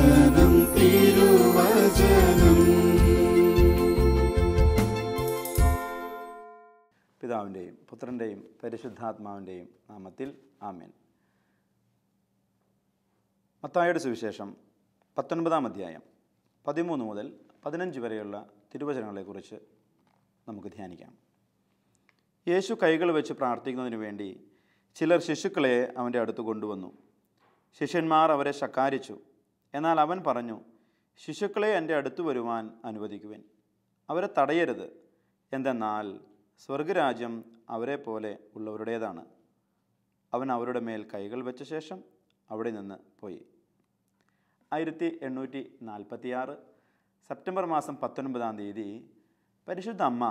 തിരുവചനം തിരുവചനം പിതാവിൻ്റെയും പുത്രൻ്റെയും പരിശുദ്ധാത്മാവിൻ്റെയും നാമത്തിൽ ആമേൻ മത്തായുടെ സുവിശേഷം പത്തൊൻപതാം അധ്യായം പതിമൂന്ന് മുതൽ പതിനഞ്ച് വരെയുള്ള തിരുവചനങ്ങളെക്കുറിച്ച് നമുക്ക് ധ്യാനിക്കാം യേശു കൈകൾ വെച്ച് പ്രാർത്ഥിക്കുന്നതിന് വേണ്ടി ചിലർ ശിശുക്കളെ അവൻ്റെ അടുത്ത് കൊണ്ടുവന്നു ശിഷ്യന്മാർ അവരെ ശക്കാരിച്ചു എന്നാൽ അവൻ പറഞ്ഞു ശിശുക്കളെ എൻ്റെ അടുത്ത് വരുവാൻ അനുവദിക്കുവിൻ അവരെ തടയരുത് എന്തെന്നാൽ സ്വർഗരാജ്യം അവരെ പോലെ ഉള്ളവരുടേതാണ് അവൻ അവരുടെ മേൽ കൈകൾ വെച്ച ശേഷം അവിടെ നിന്ന് പോയി ആയിരത്തി എണ്ണൂറ്റി നാൽപ്പത്തിയാറ് സെപ്റ്റംബർ മാസം പത്തൊൻപതാം തീയതി പരിശുദ്ധ അമ്മ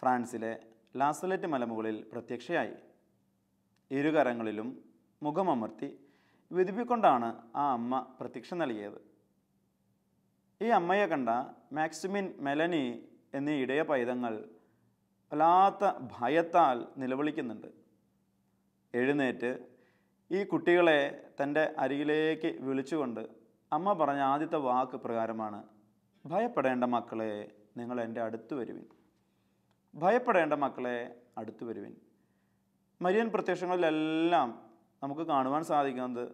ഫ്രാൻസിലെ ലാസലറ്റ് മലമുകളിൽ പ്രത്യക്ഷയായി ഇരുകരങ്ങളിലും മുഖമമർത്തി വെതിപ്പിക്കൊണ്ടാണ് ആ അമ്മ പ്രത്യക്ഷ നൽകിയത് ഈ അമ്മയെ കണ്ട മാക്സിമിൻ മെലനി എന്നീ ഇടയ പൈതങ്ങൾ വല്ലാത്ത ഭയത്താൽ നിലവിളിക്കുന്നുണ്ട് എഴുന്നേറ്റ് ഈ കുട്ടികളെ തൻ്റെ അരികിലേക്ക് വിളിച്ചുകൊണ്ട് അമ്മ പറഞ്ഞ ആദ്യത്തെ വാക്ക് പ്രകാരമാണ് ഭയപ്പെടേണ്ട മക്കളെ നിങ്ങൾ എൻ്റെ അടുത്ത് വരുവിൻ ഭയപ്പെടേണ്ട മക്കളെ അടുത്ത് വരുവിൻ മരിയൻ പ്രത്യക്ഷങ്ങളിലെല്ലാം നമുക്ക് കാണുവാൻ സാധിക്കുന്നത്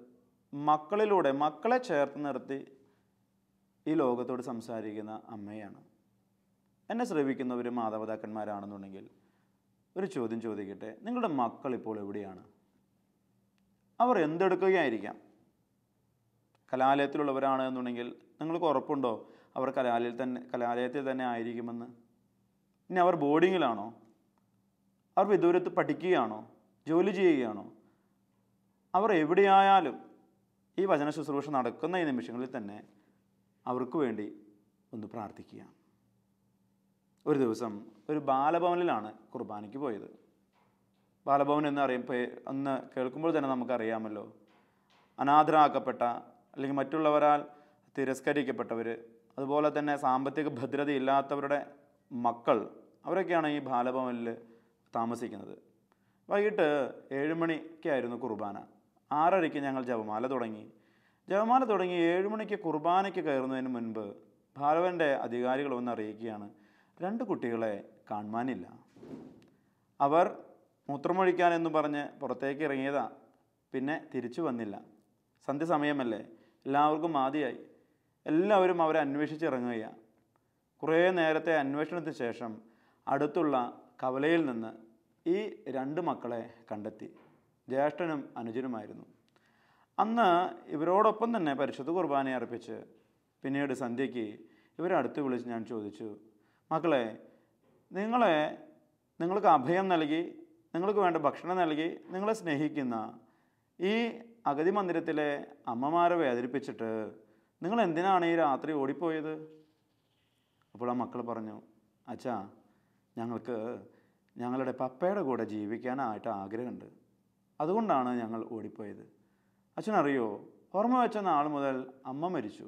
മക്കളിലൂടെ മക്കളെ ചേർത്ത് നിർത്തി ഈ ലോകത്തോട് സംസാരിക്കുന്ന അമ്മയാണ് എന്നെ ശ്രവിക്കുന്നവർ മാതാപിതാക്കന്മാരാണെന്നുണ്ടെങ്കിൽ ഒരു ചോദ്യം ചോദിക്കട്ടെ നിങ്ങളുടെ മക്കൾ ഇപ്പോൾ എവിടെയാണ് അവർ എന്തെടുക്കുകയായിരിക്കാം കലാലയത്തിലുള്ളവരാണ് എന്നുണ്ടെങ്കിൽ നിങ്ങൾക്ക് ഉറപ്പുണ്ടോ അവർ കലാലയത്തിൽ തന്നെ കലാലയത്തിൽ തന്നെ ആയിരിക്കുമെന്ന് ഇനി അവർ ബോർഡിങ്ങിലാണോ അവർ വിദൂരത്ത് പഠിക്കുകയാണോ ജോലി ചെയ്യുകയാണോ അവർ എവിടെയായാലും ഈ വചന ശുശ്രൂഷ നടക്കുന്ന ഈ നിമിഷങ്ങളിൽ തന്നെ അവർക്ക് വേണ്ടി ഒന്ന് പ്രാർത്ഥിക്കുക ഒരു ദിവസം ഒരു ബാലഭവനിലാണ് കുർബാനയ്ക്ക് പോയത് ബാലഭവൻ എന്ന് അറിയുമ്പോൾ അന്ന് കേൾക്കുമ്പോൾ തന്നെ നമുക്കറിയാമല്ലോ അനാഥരാക്കപ്പെട്ട അല്ലെങ്കിൽ മറ്റുള്ളവരാൽ തിരസ്കരിക്കപ്പെട്ടവർ അതുപോലെ തന്നെ സാമ്പത്തിക ഭദ്രതയില്ലാത്തവരുടെ മക്കൾ അവരൊക്കെയാണ് ഈ ബാലഭവനിൽ താമസിക്കുന്നത് വൈകിട്ട് ഏഴുമണിക്കായിരുന്നു കുർബാന ആറരയ്ക്ക് ഞങ്ങൾ ജപമാല തുടങ്ങി ജപമാല തുടങ്ങി ഏഴുമണിക്ക് കുർബാനയ്ക്ക് കയറുന്നതിന് മുൻപ് ഭാരവൻ്റെ അധികാരികൾ ഒന്നറിയിക്കുകയാണ് അറിയിക്കുകയാണ് രണ്ട് കുട്ടികളെ കാണുവാനില്ല അവർ മൂത്രമൊഴിക്കാൻ എന്ന് പറഞ്ഞ് പുറത്തേക്ക് ഇറങ്ങിയതാ പിന്നെ തിരിച്ചു വന്നില്ല സന്ധ്യസമയമല്ലേ എല്ലാവർക്കും ആദ്യമായി എല്ലാവരും അവരെ അന്വേഷിച്ച് ഇറങ്ങുകയാണ് കുറേ നേരത്തെ അന്വേഷണത്തിന് ശേഷം അടുത്തുള്ള കവലയിൽ നിന്ന് ഈ രണ്ട് മക്കളെ കണ്ടെത്തി ജ്യേഷ്ഠനും അനുജനുമായിരുന്നു അന്ന് ഇവരോടൊപ്പം തന്നെ പരിശുദ്ധ കുർബാനയെ അർപ്പിച്ച് പിന്നീട് സന്ധ്യയ്ക്ക് ഇവരെ അടുത്ത് വിളിച്ച് ഞാൻ ചോദിച്ചു മക്കളെ നിങ്ങളെ നിങ്ങൾക്ക് അഭയം നൽകി നിങ്ങൾക്ക് വേണ്ട ഭക്ഷണം നൽകി നിങ്ങളെ സ്നേഹിക്കുന്ന ഈ അഗതി മന്ദിരത്തിലെ അമ്മമാരെ വേദനിപ്പിച്ചിട്ട് നിങ്ങൾ എന്തിനാണ് ഈ രാത്രി ഓടിപ്പോയത് അപ്പോൾ ആ മക്കൾ പറഞ്ഞു അച്ഛാ ഞങ്ങൾക്ക് ഞങ്ങളുടെ പപ്പയുടെ കൂടെ ജീവിക്കാനായിട്ട് ആഗ്രഹമുണ്ട് അതുകൊണ്ടാണ് ഞങ്ങൾ ഓടിപ്പോയത് അച്ഛനറിയോ ഓർമ്മ വെച്ച നാൾ മുതൽ അമ്മ മരിച്ചു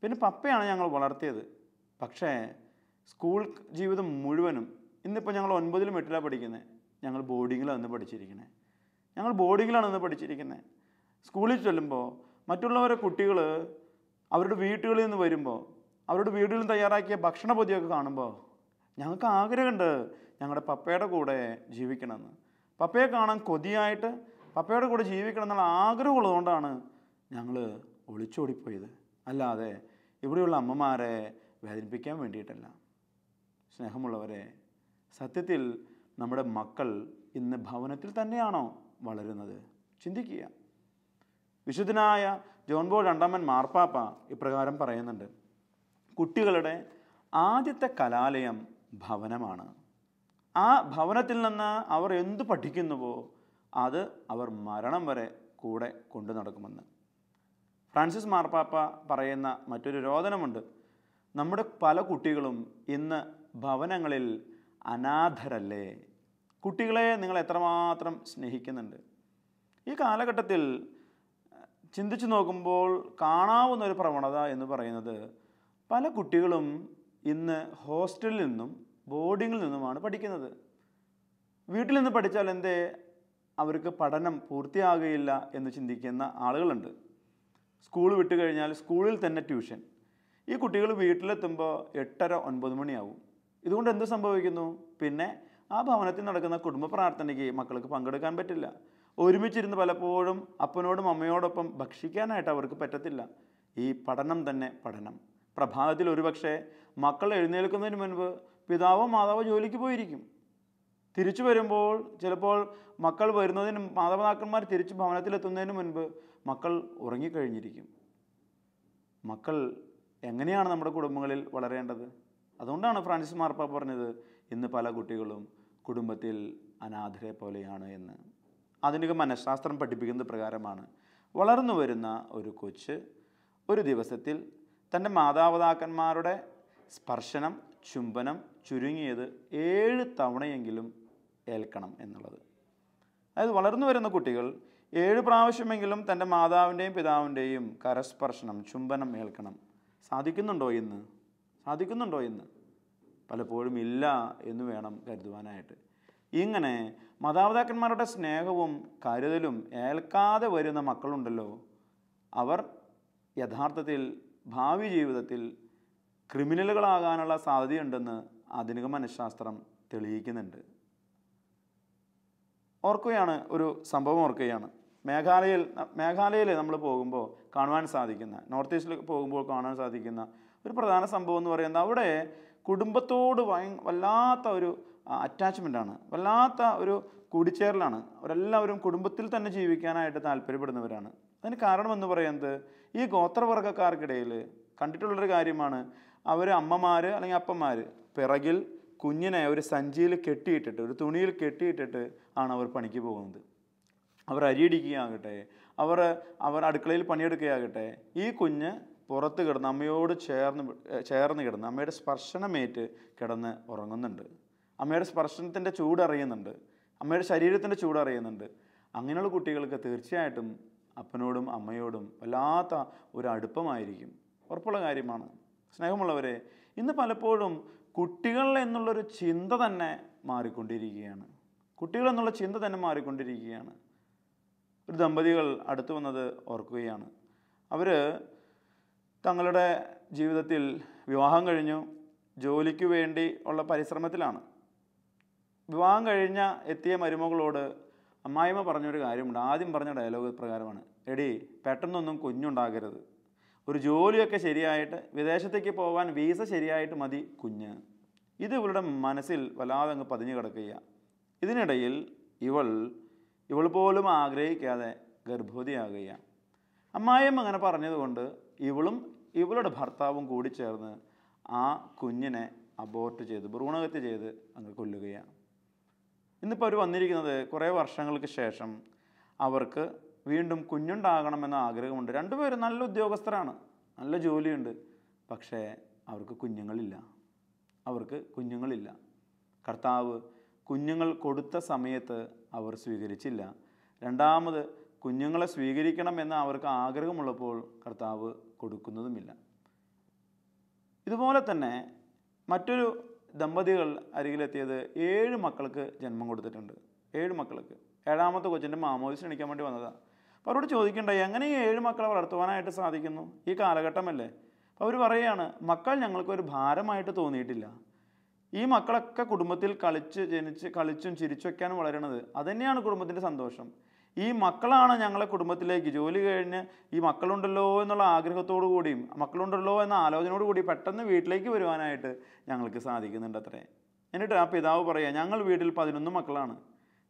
പിന്നെ പപ്പയാണ് ഞങ്ങൾ വളർത്തിയത് പക്ഷേ സ്കൂൾ ജീവിതം മുഴുവനും ഇന്നിപ്പോൾ ഞങ്ങൾ ഒൻപതിലും എട്ടിലാണ് പഠിക്കുന്നത് ഞങ്ങൾ ബോർഡിങ്ങിലാണ് ഇന്ന് പഠിച്ചിരിക്കുന്നത് ഞങ്ങൾ ബോർഡിങ്ങിലാണ് ഇന്ന് പഠിച്ചിരിക്കുന്നത് സ്കൂളിൽ ചെല്ലുമ്പോൾ മറ്റുള്ളവരെ കുട്ടികൾ അവരുടെ വീട്ടുകളിൽ നിന്ന് വരുമ്പോൾ അവരുടെ വീടുകളിൽ തയ്യാറാക്കിയ ഭക്ഷണ പൊതിയൊക്കെ കാണുമ്പോൾ ഞങ്ങൾക്ക് ആഗ്രഹമുണ്ട് ഞങ്ങളുടെ പപ്പയുടെ കൂടെ ജീവിക്കണമെന്ന് പപ്പയെ കാണാൻ കൊതിയായിട്ട് പപ്പയുടെ കൂടെ ജീവിക്കണം എന്നുള്ള ആഗ്രഹമുള്ളതുകൊണ്ടാണ് ഞങ്ങൾ ഒളിച്ചോടിപ്പോയത് അല്ലാതെ ഇവിടെയുള്ള അമ്മമാരെ വേദനിപ്പിക്കാൻ വേണ്ടിയിട്ടല്ല സ്നേഹമുള്ളവരെ സത്യത്തിൽ നമ്മുടെ മക്കൾ ഇന്ന് ഭവനത്തിൽ തന്നെയാണോ വളരുന്നത് ചിന്തിക്കുക വിശുദ്ധനായ ജോൺ ബോൾ രണ്ടാമൻ മാർപ്പാപ്പ ഇപ്രകാരം പറയുന്നുണ്ട് കുട്ടികളുടെ ആദ്യത്തെ കലാലയം ഭവനമാണ് ആ ഭവനത്തിൽ നിന്ന് അവർ എന്തു പഠിക്കുന്നുവോ അത് അവർ മരണം വരെ കൂടെ കൊണ്ടു നടക്കുമെന്ന് ഫ്രാൻസിസ് മാർപ്പാപ്പ പറയുന്ന മറ്റൊരു രോദനമുണ്ട് നമ്മുടെ പല കുട്ടികളും ഇന്ന് ഭവനങ്ങളിൽ അനാഥരല്ലേ കുട്ടികളെ നിങ്ങൾ എത്രമാത്രം സ്നേഹിക്കുന്നുണ്ട് ഈ കാലഘട്ടത്തിൽ ചിന്തിച്ചു നോക്കുമ്പോൾ കാണാവുന്ന ഒരു പ്രവണത എന്ന് പറയുന്നത് പല കുട്ടികളും ഇന്ന് ഹോസ്റ്റലിൽ നിന്നും ബോർഡിങ്ങിൽ നിന്നുമാണ് പഠിക്കുന്നത് വീട്ടിൽ നിന്ന് പഠിച്ചാൽ എന്തേ അവർക്ക് പഠനം പൂർത്തിയാകുകയില്ല എന്ന് ചിന്തിക്കുന്ന ആളുകളുണ്ട് സ്കൂൾ വിട്ട് കഴിഞ്ഞാൽ സ്കൂളിൽ തന്നെ ട്യൂഷൻ ഈ കുട്ടികൾ വീട്ടിലെത്തുമ്പോൾ എട്ടര ഒൻപത് മണിയാവും ഇതുകൊണ്ട് എന്ത് സംഭവിക്കുന്നു പിന്നെ ആ ഭവനത്തിൽ നടക്കുന്ന കുടുംബ പ്രാർത്ഥനയ്ക്ക് മക്കൾക്ക് പങ്കെടുക്കാൻ പറ്റില്ല ഒരുമിച്ചിരുന്ന് പലപ്പോഴും അപ്പനോടും അമ്മയോടൊപ്പം ഭക്ഷിക്കാനായിട്ട് അവർക്ക് പറ്റത്തില്ല ഈ പഠനം തന്നെ പഠനം പ്രഭാതത്തിൽ ഒരുപക്ഷെ മക്കൾ എഴുന്നേൽക്കുന്നതിന് മുൻപ് പിതാവോ മാതാവോ ജോലിക്ക് പോയിരിക്കും തിരിച്ചു വരുമ്പോൾ ചിലപ്പോൾ മക്കൾ വരുന്നതിന് മാതാപിതാക്കന്മാർ തിരിച്ച് ഭവനത്തിലെത്തുന്നതിന് മുൻപ് മക്കൾ ഉറങ്ങിക്കഴിഞ്ഞിരിക്കും മക്കൾ എങ്ങനെയാണ് നമ്മുടെ കുടുംബങ്ങളിൽ വളരേണ്ടത് അതുകൊണ്ടാണ് ഫ്രാൻസിസ് മാർപ്പ പറഞ്ഞത് ഇന്ന് പല കുട്ടികളും കുടുംബത്തിൽ അനാഥരെ പോലെയാണ് എന്ന് ആധുനിക മനഃശാസ്ത്രം പഠിപ്പിക്കുന്നത് പ്രകാരമാണ് വളർന്നു വരുന്ന ഒരു കൊച്ച് ഒരു ദിവസത്തിൽ തൻ്റെ മാതാപിതാക്കന്മാരുടെ സ്പർശനം ചുംബനം ചുരുങ്ങിയത് ഏഴ് തവണയെങ്കിലും ഏൽക്കണം എന്നുള്ളത് അതായത് വളർന്നു വരുന്ന കുട്ടികൾ ഏഴ് പ്രാവശ്യമെങ്കിലും തൻ്റെ മാതാവിൻ്റെയും പിതാവിൻ്റെയും കരസ്പർശനം ചുംബനം ഏൽക്കണം സാധിക്കുന്നുണ്ടോ ഇന്ന് സാധിക്കുന്നുണ്ടോ ഇന്ന് പലപ്പോഴും ഇല്ല എന്ന് വേണം കരുതുവാനായിട്ട് ഇങ്ങനെ മാതാപിതാക്കന്മാരുടെ സ്നേഹവും കരുതലും ഏൽക്കാതെ വരുന്ന മക്കളുണ്ടല്ലോ അവർ യഥാർത്ഥത്തിൽ ഭാവി ജീവിതത്തിൽ ക്രിമിനലുകളാകാനുള്ള സാധ്യതയുണ്ടെന്ന് ആധുനിക മനഃശാസ്ത്രം തെളിയിക്കുന്നുണ്ട് ഓർക്കുകയാണ് ഒരു സംഭവം ഓർക്കുകയാണ് മേഘാലയയിൽ മേഘാലയയിൽ നമ്മൾ പോകുമ്പോൾ കാണുവാൻ സാധിക്കുന്ന നോർത്ത് ഈസ്റ്റിൽ പോകുമ്പോൾ കാണാൻ സാധിക്കുന്ന ഒരു പ്രധാന സംഭവം എന്ന് പറയുന്നത് അവിടെ കുടുംബത്തോട് ഭയ വല്ലാത്ത ഒരു അറ്റാച്ച്മെൻ്റാണ് വല്ലാത്ത ഒരു കൂടിച്ചേരലാണ് അവരെല്ലാവരും കുടുംബത്തിൽ തന്നെ ജീവിക്കാനായിട്ട് താല്പര്യപ്പെടുന്നവരാണ് അതിന് കാരണമെന്ന് പറയുന്നത് ഈ ഗോത്രവർഗ്ഗക്കാർക്കിടയിൽ കണ്ടിട്ടുള്ളൊരു കാര്യമാണ് അവർ അമ്മമാർ അല്ലെങ്കിൽ അപ്പന്മാർ പിറകിൽ കുഞ്ഞിനെ ഒരു സഞ്ചിയിൽ കെട്ടിയിട്ടിട്ട് ഒരു തുണിയിൽ കെട്ടിയിട്ടിട്ട് ആണ് അവർ പണിക്ക് പോകുന്നത് അവർ അരിയിടിക്കുകയാകട്ടെ അവർ അവർ അടുക്കളയിൽ പണിയെടുക്കുകയാകട്ടെ ഈ കുഞ്ഞ് പുറത്ത് കിടന്ന് അമ്മയോട് ചേർന്ന് ചേർന്ന് കിടന്ന് അമ്മയുടെ സ്പർശനമേറ്റ് കിടന്ന് ഉറങ്ങുന്നുണ്ട് അമ്മയുടെ സ്പർശനത്തിൻ്റെ ചൂടറിയുന്നുണ്ട് അമ്മയുടെ ശരീരത്തിൻ്റെ ചൂടറിയുന്നുണ്ട് അങ്ങനെയുള്ള കുട്ടികൾക്ക് തീർച്ചയായിട്ടും അപ്പനോടും അമ്മയോടും വല്ലാത്ത ഒരു അടുപ്പമായിരിക്കും ഉറപ്പുള്ള കാര്യമാണ് സ്നേഹമുള്ളവരെ ഇന്ന് പലപ്പോഴും കുട്ടികൾ എന്നുള്ളൊരു ചിന്ത തന്നെ മാറിക്കൊണ്ടിരിക്കുകയാണ് കുട്ടികൾ എന്നുള്ള ചിന്ത തന്നെ മാറിക്കൊണ്ടിരിക്കുകയാണ് ഒരു ദമ്പതികൾ അടുത്തു വന്നത് ഓർക്കുകയാണ് അവർ തങ്ങളുടെ ജീവിതത്തിൽ വിവാഹം കഴിഞ്ഞു ജോലിക്ക് വേണ്ടി ഉള്ള പരിശ്രമത്തിലാണ് വിവാഹം കഴിഞ്ഞ എത്തിയ മരുമകളോട് അമ്മായിമ്മ പറഞ്ഞൊരു കാര്യമുണ്ട് ആദ്യം പറഞ്ഞ ഡയലോഗ് പ്രകാരമാണ് എടി പെട്ടെന്നൊന്നും കുഞ്ഞുണ്ടാകരുത് ഒരു ജോലിയൊക്കെ ശരിയായിട്ട് വിദേശത്തേക്ക് പോകാൻ വീസ ശരിയായിട്ട് മതി കുഞ്ഞ് ഇത് ഇവളുടെ മനസ്സിൽ വല്ലാതെ അങ്ങ് പതിഞ്ഞു കിടക്കുക ഇതിനിടയിൽ ഇവൾ ഇവൾ പോലും ആഗ്രഹിക്കാതെ ഗർഭവതിയാകുക അമ്മായിയമ്മ അങ്ങനെ പറഞ്ഞതുകൊണ്ട് ഇവളും ഇവളുടെ ഭർത്താവും കൂടി ചേർന്ന് ആ കുഞ്ഞിനെ അബോർട്ട് ചെയ്ത് ഭ്രൂണഹത്യ ചെയ്ത് അങ്ങ് കൊല്ലുകയാണ് ഇന്നിപ്പോൾ അവർ വന്നിരിക്കുന്നത് കുറേ വർഷങ്ങൾക്ക് ശേഷം അവർക്ക് വീണ്ടും കുഞ്ഞുണ്ടാകണമെന്ന ആഗ്രഹമുണ്ട് രണ്ടുപേരും നല്ല ഉദ്യോഗസ്ഥരാണ് നല്ല ജോലിയുണ്ട് പക്ഷേ അവർക്ക് കുഞ്ഞുങ്ങളില്ല അവർക്ക് കുഞ്ഞുങ്ങളില്ല കർത്താവ് കുഞ്ഞുങ്ങൾ കൊടുത്ത സമയത്ത് അവർ സ്വീകരിച്ചില്ല രണ്ടാമത് കുഞ്ഞുങ്ങളെ സ്വീകരിക്കണം എന്ന് അവർക്ക് ആഗ്രഹമുള്ളപ്പോൾ കർത്താവ് കൊടുക്കുന്നതുമില്ല ഇതുപോലെ തന്നെ മറ്റൊരു ദമ്പതികൾ അരികിലെത്തിയത് ഏഴ് മക്കൾക്ക് ജന്മം കൊടുത്തിട്ടുണ്ട് ഏഴ് മക്കൾക്ക് ഏഴാമത്തെ കൊച്ചിൻ്റെ മാമോദിസ് എണിക്കാൻ വേണ്ടി വന്നതാണ് അപ്പോൾ അവരോട് ചോദിക്കണ്ടേ എങ്ങനെ ഈ ഏഴ് മക്കളെ വളർത്തുവാനായിട്ട് സാധിക്കുന്നു ഈ കാലഘട്ടമല്ലേ അപ്പോൾ അവർ പറയുകയാണ് മക്കൾ ഞങ്ങൾക്കൊരു ഭാരമായിട്ട് തോന്നിയിട്ടില്ല ഈ മക്കളൊക്കെ കുടുംബത്തിൽ കളിച്ച് ജനിച്ച് കളിച്ചും ചിരിച്ചു വയ്ക്കാനും വളരുന്നത് അതുതന്നെയാണ് കുടുംബത്തിൻ്റെ സന്തോഷം ഈ മക്കളാണ് ഞങ്ങളെ കുടുംബത്തിലേക്ക് ജോലി കഴിഞ്ഞ് ഈ മക്കളുണ്ടല്ലോ എന്നുള്ള ആഗ്രഹത്തോടു കൂടിയും മക്കളുണ്ടല്ലോ എന്ന ആലോചനയോടു കൂടി പെട്ടെന്ന് വീട്ടിലേക്ക് വരുവാനായിട്ട് ഞങ്ങൾക്ക് സാധിക്കുന്നുണ്ട് അത്രേ എന്നിട്ട് ആ പിതാവ് പറയുക ഞങ്ങൾ വീട്ടിൽ പതിനൊന്ന് മക്കളാണ്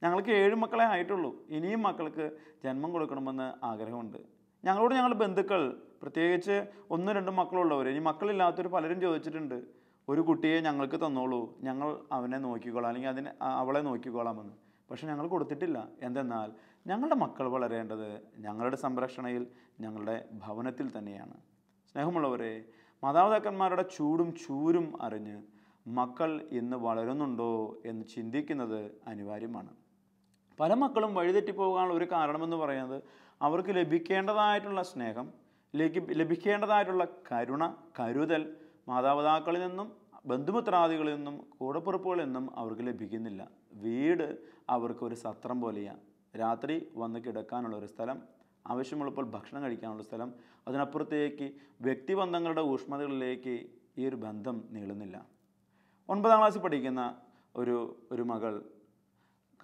ഞങ്ങൾക്ക് ഏഴ് മക്കളെ ആയിട്ടുള്ളൂ ഇനിയും മക്കൾക്ക് ജന്മം കൊടുക്കണമെന്ന് ആഗ്രഹമുണ്ട് ഞങ്ങളോട് ഞങ്ങളുടെ ബന്ധുക്കൾ പ്രത്യേകിച്ച് ഒന്നും രണ്ടും മക്കളുള്ളവർ ഇനി മക്കളില്ലാത്തവർ പലരും ചോദിച്ചിട്ടുണ്ട് ഒരു കുട്ടിയെ ഞങ്ങൾക്ക് തന്നോളൂ ഞങ്ങൾ അവനെ നോക്കിക്കോളാം അല്ലെങ്കിൽ അതിനെ അവളെ നോക്കിക്കോളാമെന്ന് പക്ഷേ ഞങ്ങൾ കൊടുത്തിട്ടില്ല എന്തെന്നാൽ ഞങ്ങളുടെ മക്കൾ വളരേണ്ടത് ഞങ്ങളുടെ സംരക്ഷണയിൽ ഞങ്ങളുടെ ഭവനത്തിൽ തന്നെയാണ് സ്നേഹമുള്ളവരെ മാതാപിതാക്കന്മാരുടെ ചൂടും ചൂരും അറിഞ്ഞ് മക്കൾ ഇന്ന് വളരുന്നുണ്ടോ എന്ന് ചിന്തിക്കുന്നത് അനിവാര്യമാണ് പല മക്കളും വഴിതെറ്റിപ്പോകാനുള്ള ഒരു കാരണമെന്ന് പറയുന്നത് അവർക്ക് ലഭിക്കേണ്ടതായിട്ടുള്ള സ്നേഹം ലഭിക്കേണ്ടതായിട്ടുള്ള കരുണ കരുതൽ മാതാപിതാക്കളിൽ നിന്നും ബന്ധുമിത്രാദികളിൽ നിന്നും കൂടപ്പുറപ്പുകളിൽ നിന്നും അവർക്ക് ലഭിക്കുന്നില്ല വീട് അവർക്ക് ഒരു സത്രം പോലെയാണ് രാത്രി വന്ന് കിടക്കാനുള്ള ഒരു സ്ഥലം ആവശ്യമുള്ളപ്പോൾ ഭക്ഷണം കഴിക്കാനുള്ള സ്ഥലം അതിനപ്പുറത്തേക്ക് വ്യക്തിബന്ധങ്ങളുടെ ഊഷ്മതകളിലേക്ക് ഈ ഒരു ബന്ധം നീളുന്നില്ല ഒൻപതാം ക്ലാസ്സിൽ പഠിക്കുന്ന ഒരു ഒരു മകൾ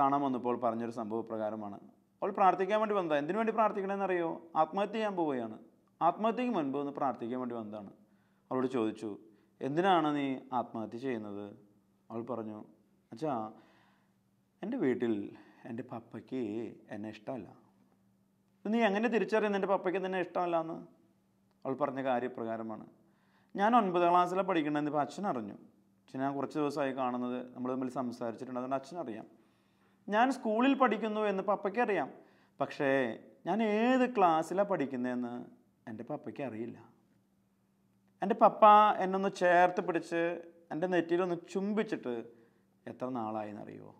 കാണാൻ വന്നപ്പോൾ പറഞ്ഞൊരു സംഭവ പ്രകാരമാണ് അവൾ പ്രാർത്ഥിക്കാൻ വേണ്ടി വന്നതാണ് എന്തിനു വേണ്ടി പ്രാർത്ഥിക്കണമെന്നറിയോ ആത്മഹത്യ ചെയ്യാൻ പോവുകയാണ് ആത്മഹത്യയ്ക്ക് മുൻപ് ഒന്ന് പ്രാർത്ഥിക്കാൻ വേണ്ടി വന്നതാണ് അവളോട് ചോദിച്ചു എന്തിനാണ് നീ ആത്മഹത്യ ചെയ്യുന്നത് അവൾ പറഞ്ഞു അച്ഛാ എൻ്റെ വീട്ടിൽ എൻ്റെ പപ്പയ്ക്ക് എന്നെ ഇഷ്ടമല്ല നീ എങ്ങനെ തിരിച്ചറിയുന്നു എൻ്റെ പപ്പയ്ക്ക് തന്നെ ഇഷ്ടമല്ല എന്ന് അവൾ പറഞ്ഞ കാര്യപ്രകാരമാണ് ഞാൻ ഒൻപത് ക്ലാസ്സിലാണ് പഠിക്കണമെന്ന് ഇപ്പോൾ അച്ഛൻ അറിഞ്ഞു പക്ഷെ ഞാൻ കുറച്ച് ദിവസമായി കാണുന്നത് നമ്മൾ തമ്മിൽ സംസാരിച്ചിട്ടുണ്ട് അതുകൊണ്ട് അച്ഛനറിയാം ഞാൻ സ്കൂളിൽ പഠിക്കുന്നു എന്ന് പപ്പയ്ക്ക് അറിയാം പക്ഷേ ഞാൻ ഏത് ക്ലാസ്സിലാണ് പഠിക്കുന്നതെന്ന് എൻ്റെ പപ്പയ്ക്ക് അറിയില്ല എൻ്റെ പപ്പ എന്നൊന്ന് ചേർത്ത് പിടിച്ച് എൻ്റെ നെറ്റിയിലൊന്ന് ചുംബിച്ചിട്ട് എത്ര നാളായെന്നറിയുമോ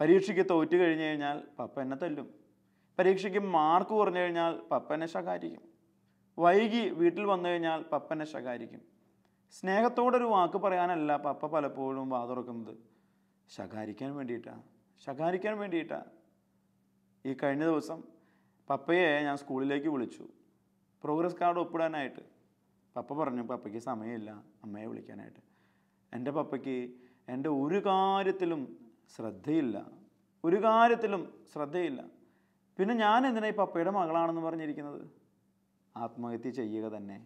പരീക്ഷയ്ക്ക് തോറ്റു കഴിഞ്ഞു കഴിഞ്ഞാൽ പപ്പ എന്നെ തല്ലും പരീക്ഷയ്ക്ക് മാർക്ക് കുറഞ്ഞു കഴിഞ്ഞാൽ എന്നെ ശകാരിക്കും വൈകി വീട്ടിൽ വന്നു കഴിഞ്ഞാൽ എന്നെ ശകാരിക്കും സ്നേഹത്തോടൊരു വാക്ക് പറയാനല്ല പപ്പ പലപ്പോഴും വാതുറക്കുന്നത് ശകാരിക്കാൻ വേണ്ടിയിട്ടാണ് ശകാരിക്കാൻ വേണ്ടിയിട്ടാണ് ഈ കഴിഞ്ഞ ദിവസം പപ്പയെ ഞാൻ സ്കൂളിലേക്ക് വിളിച്ചു പ്രോഗ്രസ് കാർഡ് ഒപ്പിടാനായിട്ട് പപ്പ പറഞ്ഞു പപ്പയ്ക്ക് സമയമില്ല അമ്മയെ വിളിക്കാനായിട്ട് എൻ്റെ പപ്പയ്ക്ക് എൻ്റെ ഒരു കാര്യത്തിലും ശ്രദ്ധയില്ല ഒരു കാര്യത്തിലും ശ്രദ്ധയില്ല പിന്നെ ഞാൻ എന്തിനാ ഈ പപ്പയുടെ മകളാണെന്ന് പറഞ്ഞിരിക്കുന്നത് ആത്മഹത്യ ചെയ്യുക തന്നെ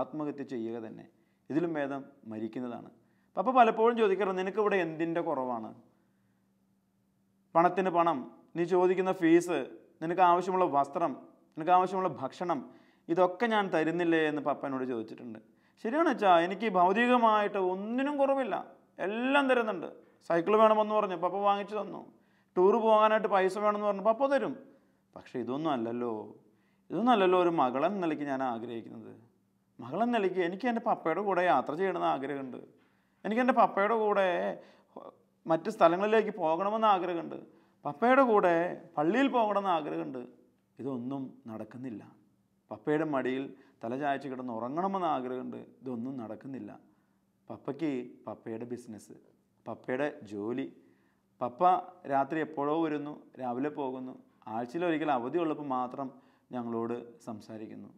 ആത്മഹത്യ ചെയ്യുക തന്നെ ഇതിലും ഭേദം മരിക്കുന്നതാണ് അപ്പോൾ പലപ്പോഴും ചോദിക്കാറ് ഇവിടെ എന്തിൻ്റെ കുറവാണ് പണത്തിന് പണം നീ ചോദിക്കുന്ന ഫീസ് നിനക്ക് ആവശ്യമുള്ള വസ്ത്രം നിനക്ക് ആവശ്യമുള്ള ഭക്ഷണം ഇതൊക്കെ ഞാൻ തരുന്നില്ലേ എന്ന് പപ്പ എന്നോട് ചോദിച്ചിട്ടുണ്ട് ശരിയാണ് അച്ഛാ എനിക്ക് ഭൗതികമായിട്ട് ഒന്നിനും കുറവില്ല എല്ലാം തരുന്നുണ്ട് സൈക്കിൾ വേണമെന്ന് പറഞ്ഞു പപ്പ വാങ്ങിച്ചു തന്നു ടൂർ പോകാനായിട്ട് പൈസ വേണമെന്ന് പറഞ്ഞു പപ്പ തരും പക്ഷേ ഇതൊന്നും അല്ലല്ലോ ഇതൊന്നും അല്ലല്ലോ ഒരു മകളെന്ന നിലയ്ക്ക് ഞാൻ ആഗ്രഹിക്കുന്നത് മകളെന്ന നിലയ്ക്ക് എനിക്ക് എൻ്റെ പപ്പയുടെ കൂടെ യാത്ര ചെയ്യണമെന്ന് ആഗ്രഹമുണ്ട് എനിക്കെൻ്റെ പപ്പയുടെ കൂടെ മറ്റ് സ്ഥലങ്ങളിലേക്ക് പോകണമെന്ന് ആഗ്രഹമുണ്ട് പപ്പയുടെ കൂടെ പള്ളിയിൽ പോകണമെന്ന് ആഗ്രഹമുണ്ട് ഇതൊന്നും നടക്കുന്നില്ല പപ്പയുടെ മടിയിൽ തലചായച്ച് കിടന്ന് ഉറങ്ങണമെന്ന് ആഗ്രഹമുണ്ട് ഇതൊന്നും നടക്കുന്നില്ല പപ്പയ്ക്ക് പപ്പയുടെ ബിസിനസ് പപ്പയുടെ ജോലി പപ്പ രാത്രി എപ്പോഴോ വരുന്നു രാവിലെ പോകുന്നു ആഴ്ചയിൽ ഒരിക്കൽ അവധിയുള്ളപ്പോൾ മാത്രം ഞങ്ങളോട് സംസാരിക്കുന്നു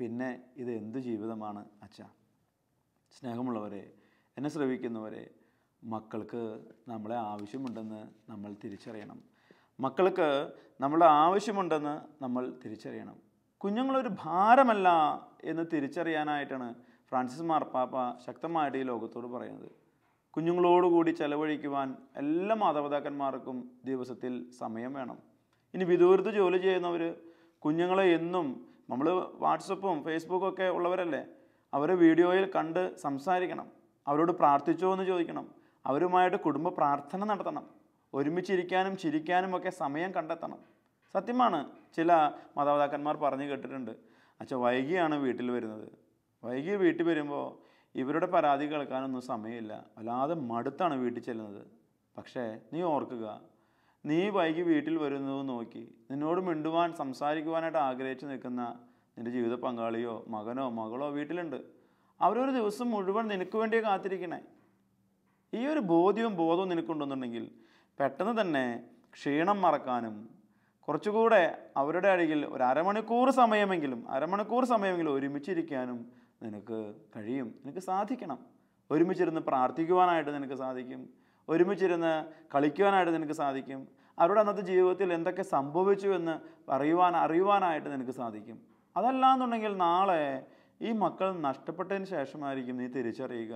പിന്നെ ഇത് എന്ത് ജീവിതമാണ് അച്ഛ സ്നേഹമുള്ളവരെ എന്നെ ശ്രവിക്കുന്നവരെ മക്കൾക്ക് നമ്മളെ ആവശ്യമുണ്ടെന്ന് നമ്മൾ തിരിച്ചറിയണം മക്കൾക്ക് നമ്മളെ ആവശ്യമുണ്ടെന്ന് നമ്മൾ തിരിച്ചറിയണം കുഞ്ഞുങ്ങളൊരു ഭാരമല്ല എന്ന് തിരിച്ചറിയാനായിട്ടാണ് ഫ്രാൻസിസ് മാർപ്പാപ്പ ശക്തമായിട്ട് ഈ ലോകത്തോട് പറയുന്നത് കുഞ്ഞുങ്ങളോടുകൂടി ചെലവഴിക്കുവാൻ എല്ലാ മാതാപിതാക്കന്മാർക്കും ദിവസത്തിൽ സമയം വേണം ഇനി വിദൂരത്ത് ജോലി ചെയ്യുന്നവർ കുഞ്ഞുങ്ങളെ എന്നും നമ്മൾ വാട്സപ്പും ഫേസ്ബുക്കും ഒക്കെ ഉള്ളവരല്ലേ അവരെ വീഡിയോയിൽ കണ്ട് സംസാരിക്കണം അവരോട് പ്രാർത്ഥിച്ചോ എന്ന് ചോദിക്കണം അവരുമായിട്ട് കുടുംബ പ്രാർത്ഥന നടത്തണം ഒരുമിച്ചിരിക്കാനും ചിരിക്കാനും ഒക്കെ സമയം കണ്ടെത്തണം സത്യമാണ് ചില മാതാപിതാക്കന്മാർ പറഞ്ഞു കേട്ടിട്ടുണ്ട് അച്ഛൻ വൈകിയാണ് വീട്ടിൽ വരുന്നത് വൈകി വീട്ടിൽ വരുമ്പോൾ ഇവരുടെ പരാതി കേൾക്കാനൊന്നും സമയമില്ല അല്ലാതെ മടുത്താണ് വീട്ടിൽ ചെല്ലുന്നത് പക്ഷേ നീ ഓർക്കുക നീ വൈകി വീട്ടിൽ വരുന്നത് നോക്കി നിന്നോട് മിണ്ടുവാൻ സംസാരിക്കുവാനായിട്ട് ആഗ്രഹിച്ച് നിൽക്കുന്ന നിൻ്റെ ജീവിത പങ്കാളിയോ മകനോ മകളോ വീട്ടിലുണ്ട് അവരൊരു ദിവസം മുഴുവൻ നിനക്ക് വേണ്ടിയേ കാത്തിരിക്കണേ ഈ ഒരു ബോധ്യവും ബോധവും നിനക്കുണ്ടെന്നുണ്ടെങ്കിൽ പെട്ടെന്ന് തന്നെ ക്ഷീണം മറക്കാനും കുറച്ചുകൂടെ അവരുടെ അരികിൽ ഒരു അരമണിക്കൂർ സമയമെങ്കിലും അരമണിക്കൂർ സമയമെങ്കിലും ഒരുമിച്ചിരിക്കാനും നിനക്ക് കഴിയും നിനക്ക് സാധിക്കണം ഒരുമിച്ചിരുന്ന് പ്രാർത്ഥിക്കുവാനായിട്ട് നിനക്ക് സാധിക്കും ഒരുമിച്ചിരുന്ന് കളിക്കുവാനായിട്ട് നിനക്ക് സാധിക്കും അവരുടെ അന്നത്തെ ജീവിതത്തിൽ എന്തൊക്കെ സംഭവിച്ചു എന്ന് അറിയുവാൻ അറിയുവാനായിട്ട് നിനക്ക് സാധിക്കും അതല്ല എന്നുണ്ടെങ്കിൽ നാളെ ഈ മക്കൾ നഷ്ടപ്പെട്ടതിന് ശേഷമായിരിക്കും നീ തിരിച്ചറിയുക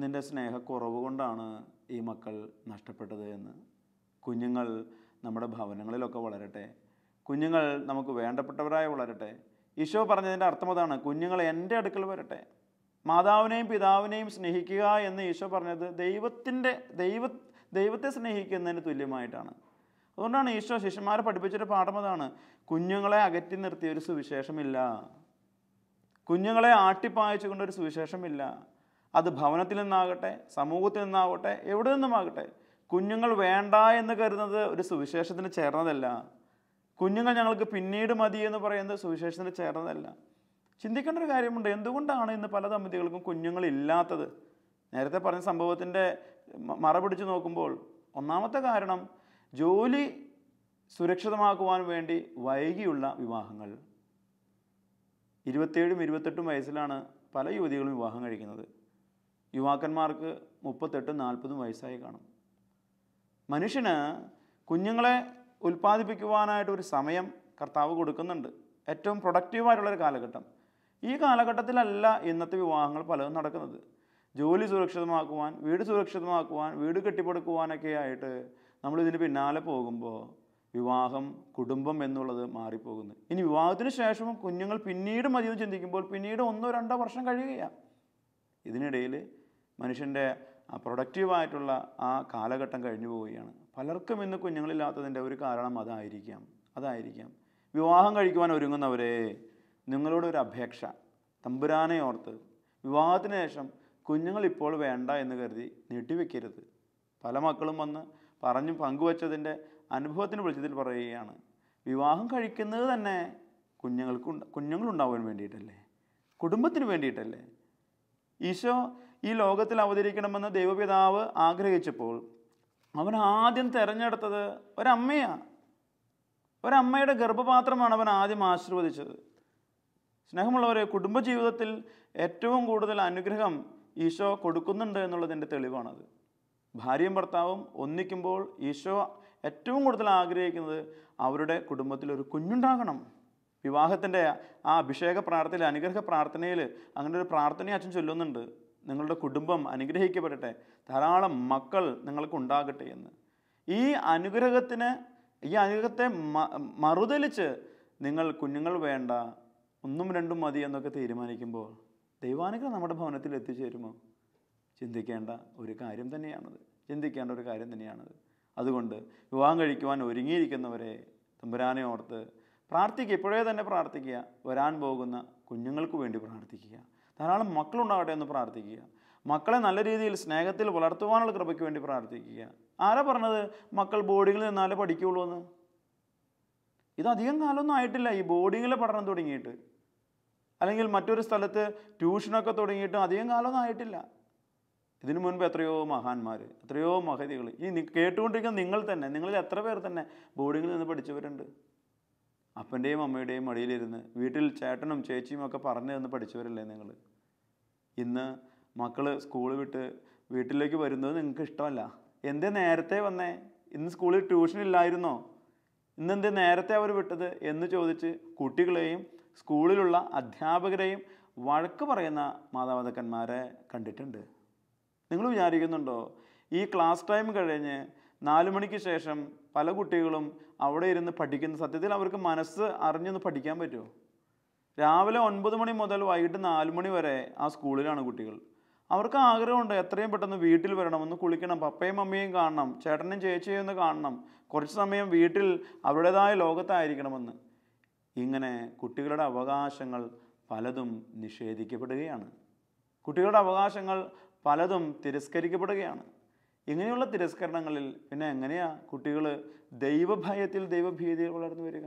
നിൻ്റെ സ്നേഹക്കുറവ് കൊണ്ടാണ് ഈ മക്കൾ നഷ്ടപ്പെട്ടത് എന്ന് കുഞ്ഞുങ്ങൾ നമ്മുടെ ഭവനങ്ങളിലൊക്കെ വളരട്ടെ കുഞ്ഞുങ്ങൾ നമുക്ക് വേണ്ടപ്പെട്ടവരായി വളരട്ടെ ഈശോ പറഞ്ഞതിൻ്റെ അർത്ഥം അതാണ് കുഞ്ഞുങ്ങൾ എൻ്റെ അടുക്കൽ വരട്ടെ മാതാവിനെയും പിതാവിനെയും സ്നേഹിക്കുക എന്ന് ഈശോ പറഞ്ഞത് ദൈവത്തിൻ്റെ ദൈവ ദൈവത്തെ സ്നേഹിക്കുന്നതിന് തുല്യമായിട്ടാണ് അതുകൊണ്ടാണ് ഈശോ ശിഷ്യന്മാരെ പഠിപ്പിച്ചൊരു പാഠം അതാണ് കുഞ്ഞുങ്ങളെ അകറ്റി നിർത്തിയ ഒരു സുവിശേഷമില്ല കുഞ്ഞുങ്ങളെ ആട്ടിപ്പായച്ചുകൊണ്ടൊരു സുവിശേഷമില്ല അത് ഭവനത്തിൽ നിന്നാകട്ടെ സമൂഹത്തിൽ നിന്നാവട്ടെ എവിടെ നിന്നുമാകട്ടെ കുഞ്ഞുങ്ങൾ വേണ്ട എന്ന് കരുതുന്നത് ഒരു സുവിശേഷത്തിന് ചേർന്നതല്ല കുഞ്ഞുങ്ങൾ ഞങ്ങൾക്ക് പിന്നീട് മതി എന്ന് പറയുന്നത് സുവിശേഷത്തിന് ചേർന്നതല്ല ചിന്തിക്കേണ്ട ഒരു കാര്യമുണ്ട് എന്തുകൊണ്ടാണ് ഇന്ന് പല ദമ്പതികൾക്കും കുഞ്ഞുങ്ങളില്ലാത്തത് നേരത്തെ പറഞ്ഞ സംഭവത്തിൻ്റെ മറപിടിച്ച് നോക്കുമ്പോൾ ഒന്നാമത്തെ കാരണം ജോലി സുരക്ഷിതമാക്കുവാൻ വേണ്ടി വൈകിയുള്ള വിവാഹങ്ങൾ ഇരുപത്തേഴും ഇരുപത്തെട്ടും വയസ്സിലാണ് പല യുവതികളും വിവാഹം കഴിക്കുന്നത് യുവാക്കന്മാർക്ക് മുപ്പത്തെട്ടും നാൽപ്പതും വയസ്സായി കാണും മനുഷ്യന് കുഞ്ഞുങ്ങളെ ഉൽപ്പാദിപ്പിക്കുവാനായിട്ട് ഒരു സമയം കർത്താവ് കൊടുക്കുന്നുണ്ട് ഏറ്റവും പ്രൊഡക്റ്റീവായിട്ടുള്ളൊരു കാലഘട്ടം ഈ കാലഘട്ടത്തിലല്ല ഇന്നത്തെ വിവാഹങ്ങൾ പലതും നടക്കുന്നത് ജോലി സുരക്ഷിതമാക്കുവാൻ വീട് സുരക്ഷിതമാക്കുവാൻ വീട് കെട്ടിപ്പടുക്കുവാനൊക്കെ ആയിട്ട് നമ്മളിതിന് പിന്നാലെ പോകുമ്പോൾ വിവാഹം കുടുംബം എന്നുള്ളത് മാറിപ്പോകുന്നു ഇനി വിവാഹത്തിന് ശേഷവും കുഞ്ഞുങ്ങൾ പിന്നീട് മതിയെന്ന് ചിന്തിക്കുമ്പോൾ പിന്നീട് ഒന്നോ രണ്ടോ വർഷം കഴിയുകയാണ് ഇതിനിടയിൽ മനുഷ്യൻ്റെ ആ പ്രൊഡക്റ്റീവായിട്ടുള്ള ആ കാലഘട്ടം കഴിഞ്ഞു പോവുകയാണ് പലർക്കും ഇന്ന് കുഞ്ഞുങ്ങളില്ലാത്തതിൻ്റെ ഒരു കാരണം അതായിരിക്കാം അതായിരിക്കാം വിവാഹം കഴിക്കുവാൻ ഒരുങ്ങുന്നവരെ നിങ്ങളോടൊരു അപേക്ഷ തമ്പുരാനെ ഓർത്ത് വിവാഹത്തിന് ശേഷം കുഞ്ഞുങ്ങൾ ഇപ്പോൾ വേണ്ട എന്ന് കരുതി നീട്ടിവെക്കരുത് പല മക്കളും വന്ന് പറഞ്ഞു പങ്കുവച്ചതിൻ്റെ അനുഭവത്തിന് വെളിച്ചത്തിൽ പറയുകയാണ് വിവാഹം കഴിക്കുന്നത് തന്നെ കുഞ്ഞുങ്ങൾക്ക് കുഞ്ഞുങ്ങളുണ്ടാവാൻ വേണ്ടിയിട്ടല്ലേ കുടുംബത്തിന് വേണ്ടിയിട്ടല്ലേ ഈശോ ഈ ലോകത്തിൽ അവതരിക്കണമെന്ന് ദൈവപിതാവ് ആഗ്രഹിച്ചപ്പോൾ അവൻ ആദ്യം തിരഞ്ഞെടുത്തത് ഒരമ്മയാണ് ഒരമ്മയുടെ ഗർഭപാത്രമാണ് അവൻ ആദ്യം ആശീർവദിച്ചത് സ്നേഹമുള്ളവരെ കുടുംബജീവിതത്തിൽ ഏറ്റവും കൂടുതൽ അനുഗ്രഹം ഈശോ കൊടുക്കുന്നുണ്ട് എന്നുള്ളതിൻ്റെ തെളിവാണത് ഭാര്യയും ഭർത്താവും ഒന്നിക്കുമ്പോൾ ഈശോ ഏറ്റവും കൂടുതൽ ആഗ്രഹിക്കുന്നത് അവരുടെ കുടുംബത്തിൽ ഒരു കുഞ്ഞുണ്ടാകണം വിവാഹത്തിൻ്റെ ആ അഭിഷേക പ്രാർത്ഥന അനുഗ്രഹ പ്രാർത്ഥനയിൽ അങ്ങനെ ഒരു പ്രാർത്ഥനയും അച്ഛൻ ചൊല്ലുന്നുണ്ട് നിങ്ങളുടെ കുടുംബം അനുഗ്രഹിക്കപ്പെടട്ടെ ധാരാളം മക്കൾ നിങ്ങൾക്ക് ഉണ്ടാകട്ടെ എന്ന് ഈ അനുഗ്രഹത്തിന് ഈ അനുഗ്രഹത്തെ മറുതലിച്ച് നിങ്ങൾ കുഞ്ഞുങ്ങൾ വേണ്ട ഒന്നും രണ്ടും മതി എന്നൊക്കെ തീരുമാനിക്കുമ്പോൾ ദൈവാനുഗ്രഹം നമ്മുടെ ഭവനത്തിൽ എത്തിച്ചേരുമോ ചിന്തിക്കേണ്ട ഒരു കാര്യം തന്നെയാണത് ചിന്തിക്കേണ്ട ഒരു കാര്യം തന്നെയാണത് അതുകൊണ്ട് വിവാഹം കഴിക്കുവാൻ ഒരുങ്ങിയിരിക്കുന്നവരെ തമ്പുരാനെ ഓർത്ത് പ്രാർത്ഥിക്കുക ഇപ്പോഴേ തന്നെ പ്രാർത്ഥിക്കുക വരാൻ പോകുന്ന കുഞ്ഞുങ്ങൾക്ക് വേണ്ടി പ്രാർത്ഥിക്കുക ധാരാളം മക്കളുണ്ടാവട്ടെ എന്ന് പ്രാർത്ഥിക്കുക മക്കളെ നല്ല രീതിയിൽ സ്നേഹത്തിൽ വളർത്തുവാനുള്ള കൃപയ്ക്ക് വേണ്ടി പ്രാർത്ഥിക്കുക ആരാ പറഞ്ഞത് മക്കൾ ബോർഡിങ്ങിൽ നിന്നാലേ പഠിക്കുകയുള്ളൂ എന്ന് ഇത് അധികം കാലമൊന്നും ആയിട്ടില്ല ഈ ബോർഡിങ്ങിലെ പഠനം തുടങ്ങിയിട്ട് അല്ലെങ്കിൽ മറ്റൊരു സ്ഥലത്ത് ട്യൂഷനൊക്കെ തുടങ്ങിയിട്ടും അധികം കാലമൊന്നും ആയിട്ടില്ല ഇതിനു മുൻപ് എത്രയോ മഹാന്മാർ എത്രയോ മഹതികൾ ഈ കേട്ടുകൊണ്ടിരിക്കുന്ന നിങ്ങൾ തന്നെ നിങ്ങളിൽ എത്ര പേർ തന്നെ ബോർഡിങ്ങിൽ നിന്ന് പഠിച്ചവരുണ്ട് അപ്പൻ്റെയും അമ്മയുടെയും മടിയിലിരുന്ന് വീട്ടിൽ ചേട്ടനും ചേച്ചിയും ഒക്കെ പറഞ്ഞു തന്ന് പഠിച്ചവരല്ലേ നിങ്ങൾ ഇന്ന് മക്കൾ സ്കൂൾ വിട്ട് വീട്ടിലേക്ക് വരുന്നത് നിങ്ങൾക്ക് ഇഷ്ടമല്ല എന്തേ നേരത്തെ വന്നേ ഇന്ന് സ്കൂളിൽ ട്യൂഷൻ ഇല്ലായിരുന്നോ ഇന്നെന്തേ നേരത്തെ അവർ വിട്ടത് എന്ന് ചോദിച്ച് കുട്ടികളെയും സ്കൂളിലുള്ള അധ്യാപകരെയും വഴക്ക് പറയുന്ന മാതാപിതാക്കന്മാരെ കണ്ടിട്ടുണ്ട് നിങ്ങൾ വിചാരിക്കുന്നുണ്ടോ ഈ ക്ലാസ് ടൈം കഴിഞ്ഞ് നാല് മണിക്ക് ശേഷം പല കുട്ടികളും അവിടെ ഇരുന്ന് പഠിക്കുന്ന സത്യത്തിൽ അവർക്ക് മനസ്സ് അറിഞ്ഞൊന്ന് പഠിക്കാൻ പറ്റുമോ രാവിലെ ഒൻപത് മണി മുതൽ വൈകിട്ട് നാല് മണി വരെ ആ സ്കൂളിലാണ് കുട്ടികൾ അവർക്ക് ആഗ്രഹമുണ്ട് എത്രയും പെട്ടെന്ന് വീട്ടിൽ വരണം ഒന്ന് കുളിക്കണം പപ്പയും മമ്മിയും കാണണം ചേട്ടനും ചേച്ചിയും ഒന്ന് കാണണം കുറച്ച് സമയം വീട്ടിൽ അവരുടേതായ ലോകത്തായിരിക്കണമെന്ന് ഇങ്ങനെ കുട്ടികളുടെ അവകാശങ്ങൾ പലതും നിഷേധിക്കപ്പെടുകയാണ് കുട്ടികളുടെ അവകാശങ്ങൾ പലതും തിരസ്കരിക്കപ്പെടുകയാണ് ഇങ്ങനെയുള്ള തിരസ്കരണങ്ങളിൽ പിന്നെ എങ്ങനെയാ കുട്ടികൾ ദൈവഭയത്തിൽ ദൈവഭീതിയിൽ വളർന്നു വരിക